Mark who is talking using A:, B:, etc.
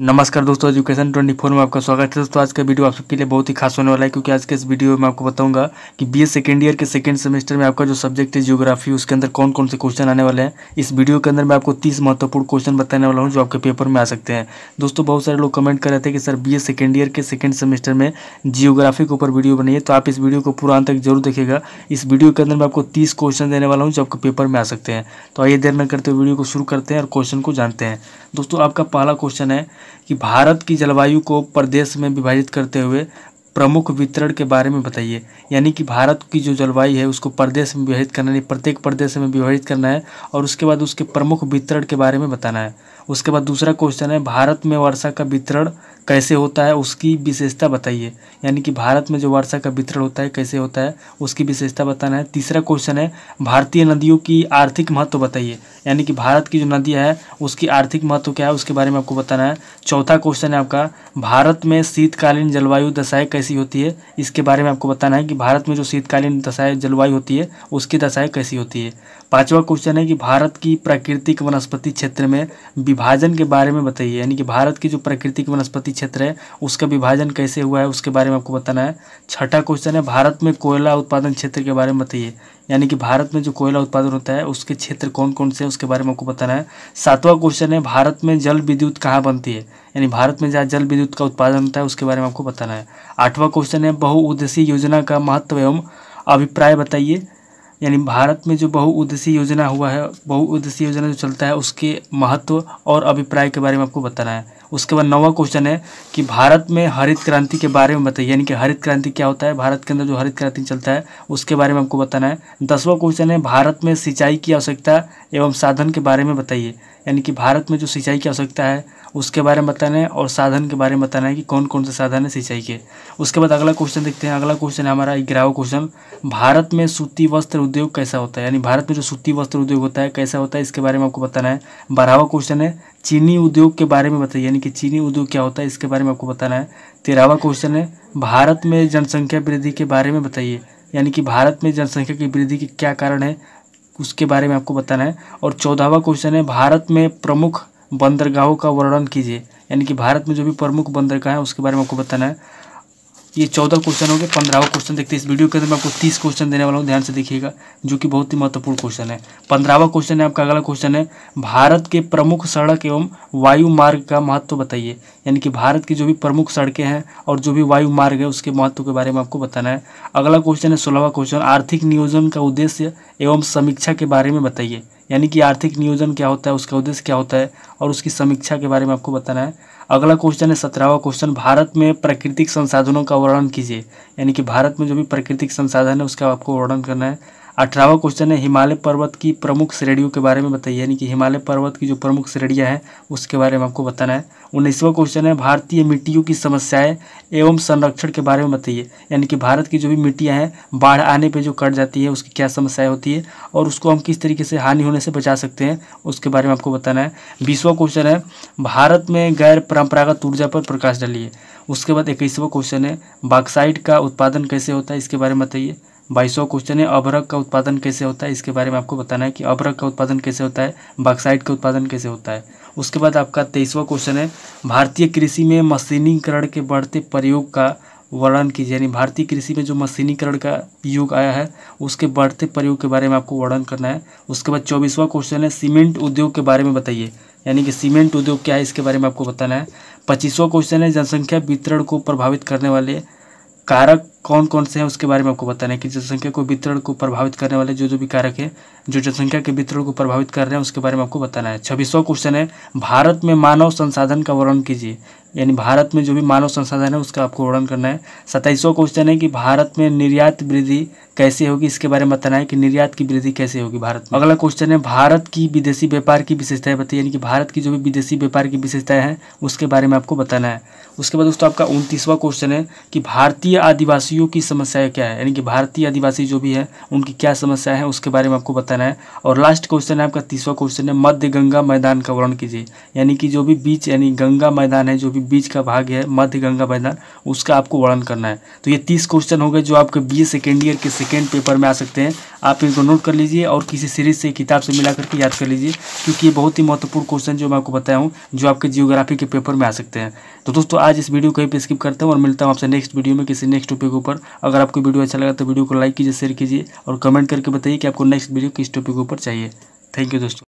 A: नमस्कार दोस्तों एजुकेशन 24 में आपका स्वागत है दोस्तों आज का वीडियो आप सबके लिए बहुत ही खास होने वाला है क्योंकि आज के इस वीडियो में आपको बताऊंगा कि बीए सेकेंड ईयर के सेकेंड सेमेस्टर में आपका जो सब्जेक्ट है जियोग्राफी उसके अंदर कौन कौन से क्वेश्चन आने वाले हैं इस वीडियो के अंदर मैं आपको तीस महत्वपूर्ण क्वेश्चन बताने वाला हूँ जो आपके पेपर में आ सकते हैं दोस्तों बहुत सारे लोग कमेंट कर रहे थे कि सर बी सेकेंड ईयर के सेकेंड सेमेस्टर में जियोग्राफी के ऊपर वीडियो बनाइए तो आप इस वीडियो को पूरा अंत तक जरूर देखेगा इस वीडियो के अंदर मैं आपको तीस क्वेश्चन देने वाला हूँ जो आपके पेपर में आ सकते हैं तो आइए देर न करते हुए वीडियो को शुरू करते हैं और क्वेश्चन को जानते हैं दोस्तों आपका पहला क्वेश्चन है कि भारत की जलवायु को प्रदेश में विभाजित करते हुए प्रमुख वितरण के बारे में बताइए यानी कि भारत की जो जलवायु है उसको प्रदेश में विभाजित करना है प्रत्येक प्रदेश में विभाजित करना है और उसके बाद उसके प्रमुख वितरण के बारे में बताना है उसके बाद दूसरा क्वेश्चन है भारत में वर्षा का वितरण कैसे होता है उसकी विशेषता बताइए यानी कि भारत में जो वर्षा का वितरण होता है कैसे होता है उसकी विशेषता बताना है तीसरा क्वेश्चन है भारतीय नदियों की आर्थिक महत्व बताइए यानी कि भारत की जो नदियाँ है उसकी आर्थिक महत्व क्या है उसके बारे में आपको बताना है चौथा क्वेश्चन है आपका भारत में शीतकालीन जलवायु दशाएँ कैसी होती है इसके बारे में आपको बताना है कि भारत में जो शीतकालीन दशाएँ जलवायु होती है उसकी दशाएँ कैसी होती है पांचवा क्वेश्चन है कि भारत की प्राकृतिक वनस्पति क्षेत्र में विभाजन के बारे में बताइए यानी कि भारत की जो प्राकृतिक वनस्पति क्षेत्र है उसका विभाजन कैसे हुआ है उसके बारे में आपको बताना है छठा क्वेश्चन है भारत में कोयला उत्पादन क्षेत्र के बारे में बताइए यानी कि भारत में जो कोयला उत्पादन होता है उसके क्षेत्र कौन कौन से हैं उसके बारे में आपको बताना है सातवां क्वेश्चन है भारत में जल विद्युत कहाँ बनती है यानी भारत में जहाँ जल विद्युत का उत्पादन होता है उसके बारे में आपको बताना है आठवां क्वेश्चन है बहुउद्देशीय योजना का महत्व एवं अभिप्राय बताइए यानी भारत में जो बहुउद्देशीय योजना हुआ है बहुउद्देशीय योजना जो चलता है उसके महत्व और अभिप्राय के बारे में आपको बताना है उसके बाद नौवा क्वेश्चन है कि भारत में हरित क्रांति के बारे में बताइए यानी कि हरित क्रांति क्या होता है भारत के अंदर जो हरित क्रांति चलता है उसके बारे में हमको बताना है दसवा क्वेश्चन है भारत में सिंचाई की आवश्यकता एवं साधन के बारे में बताइए यानी कि भारत में जो सिंचाई की आवश्यकता है उसके बारे में बताना है और साधन के बारे में बताना है कि कौन कौन से साधन है सिंचाई के उसके बाद अगला क्वेश्चन देखते हैं अगला क्वेश्चन है हमारा ग्यारहवा क्वेश्चन भारत में सूती वस्त्र उद्योग कैसा होता है यानी भारत में जो सूती वस्त्र उद्योग होता है कैसा होता है इसके बारे में आपको बताना है बारहवा क्वेश्चन है चीनी उद्योग के बारे में बताइए यानी कि चीनी उद्योग क्या होता है इसके बारे में आपको बताना है तेरहवा तो क्वेश्चन है भारत में जनसंख्या वृद्धि के बारे में बताइए यानी कि भारत में जनसंख्या की वृद्धि के क्या कारण है उसके बारे में आपको बताना है और चौदहवा क्वेश्चन है भारत में प्रमुख बंदरगाहों का वर्णन कीजिए यानी कि भारत में जो भी प्रमुख बंदरगाह है उसके बारे में आपको बताना है ये चौदह क्वेश्चन हो गए पंद्रहवा क्वेश्चन देखते हैं इस वीडियो के अंदर मैं आपको तीस क्वेश्चन देने वाला हूँ ध्यान से देखिएगा जो कि बहुत ही महत्वपूर्ण क्वेश्चन है पंद्रहवा क्वेश्चन है आपका अगला क्वेश्चन है भारत के प्रमुख सड़क एवं वायु मार्ग का महत्व बताइए यानी कि भारत की जो भी प्रमुख सड़कें हैं और जो भी वायु मार्ग है उसके महत्व के बारे में आपको बताना है अगला क्वेश्चन है सोलहवा क्वेश्चन आर्थिक नियोजन का उद्देश्य एवं समीक्षा के बारे में बताइए यानी कि आर्थिक नियोजन क्या होता है उसका उद्देश्य क्या होता है और उसकी समीक्षा के बारे में आपको बताना है अगला क्वेश्चन है सत्रहवा क्वेश्चन भारत में प्राकृतिक संसाधनों का वर्णन कीजिए यानी कि भारत में जो भी प्राकृतिक संसाधन है उसका आपको वर्णन करना है अठारहवा क्वेश्चन है हिमालय पर्वत की प्रमुख श्रेणियों के बारे में बताइए यानी कि हिमालय पर्वत की जो प्रमुख श्रेणियाँ हैं उसके बारे में आपको बताना है उन्नीसवा क्वेश्चन है भारतीय मिट्टियों की समस्याएं एवं संरक्षण के बारे में बताइए यानी कि भारत की जो भी मिट्टियाँ हैं बाढ़ आने पर जो कट जाती है उसकी क्या समस्याएँ होती है और उसको हम किस तरीके से हानि होने से बचा सकते हैं उसके बारे में आपको बताना है बीसवा क्वेश्चन है भारत में गैर परंपरागत ऊर्जा पर प्रकाश डालिए उसके बाद इक्कीसवा क्वेश्चन है बाक्साइड का उत्पादन कैसे होता है इसके बारे में बताइए बाईसवा क्वेश्चन है अभरक का उत्पादन कैसे होता है इसके बारे में आपको बताना है कि अभरक का उत्पादन कैसे होता है बाक्साइड का उत्पादन कैसे होता है उसके बाद आपका तेईसवा क्वेश्चन है भारतीय कृषि में मशीनीकरण के बढ़ते प्रयोग का वर्णन कीजिए यानी भारतीय कृषि में जो मशीनीकरण का युग आया है उसके बढ़ते प्रयोग के बारे में आपको वर्णन करना है उसके बाद चौबीसवा क्वेश्चन है सीमेंट उद्योग के बारे में बताइए यानी कि सीमेंट उद्योग क्या है इसके बारे में आपको बताना है पच्चीसवा क्वेश्चन है जनसंख्या वितरण को प्रभावित करने वाले कारक कौन कौन से हैं उसके बारे में आपको बताना है कि जनसंख्या को वितरण को प्रभावित करने वाले जो जो भी कारक हैं जो जनसंख्या के वितरण को प्रभावित कर रहे हैं उसके बारे में आपको बताना है छब्बीसवा क्वेश्चन है भारत में मानव संसाधन का वर्णन कीजिए यानी भारत में जो भी मानव संसाधन है उसका आपको वर्णन करना है सत्ताईसवा क्वेश्चन है कि भारत में निर्यात वृद्धि कैसे होगी इसके बारे में बताना है कि निर्यात की वृद्धि कैसे होगी भारत में अगला क्वेश्चन है भारत की विदेशी व्यापार की विशेषताएं बताइए यानी कि भारत की जो भी विदेशी व्यापार की विशेषताएं हैं उसके बारे में आपको बताना है उसके बाद दोस्तों आपका उनतीसवा क्वेश्चन है कि भारतीय आदिवासियों की समस्याएं क्या है यानी कि भारतीय आदिवासी जो भी है उनकी क्या समस्या है उसके बारे में आपको बताना है और लास्ट क्वेश्चन है आपका तीसवा क्वेश्चन है मध्य गंगा मैदान का वर्णन कीजिए यानी कि जो भी बीच यानी गंगा मैदान है जो भी बीच का भाग है मध्य गंगा मैदान उसका आपको वर्णन करना है तो ये तीस क्वेश्चन हो गए जो आपके बी ए सेकेंड ईयर के सेकेंड पेपर में आ सकते हैं आप इनको नोट कर लीजिए और किसी सीरीज से किताब से मिला करके याद कर लीजिए क्योंकि ये बहुत ही महत्वपूर्ण क्वेश्चन जो मैं आपको बताया हूँ जो आपके जियोग्राफी के पेपर में आ सकते हैं तो दोस्तों आज इस वीडियो को पर स्किप करता हूँ और मिलता हूँ आपसे नेक्स्ट वीडियो में किसी नेक्स्ट टॉपिक ऊपर अगर आपको वीडियो अच्छा लगा तो वीडियो को लाइक कीजिए शेयर कीजिए और कमेंट करके बताइए कि आपको नेक्स्ट वीडियो किस टॉपिक ऊपर चाहिए थैंक यू दोस्तों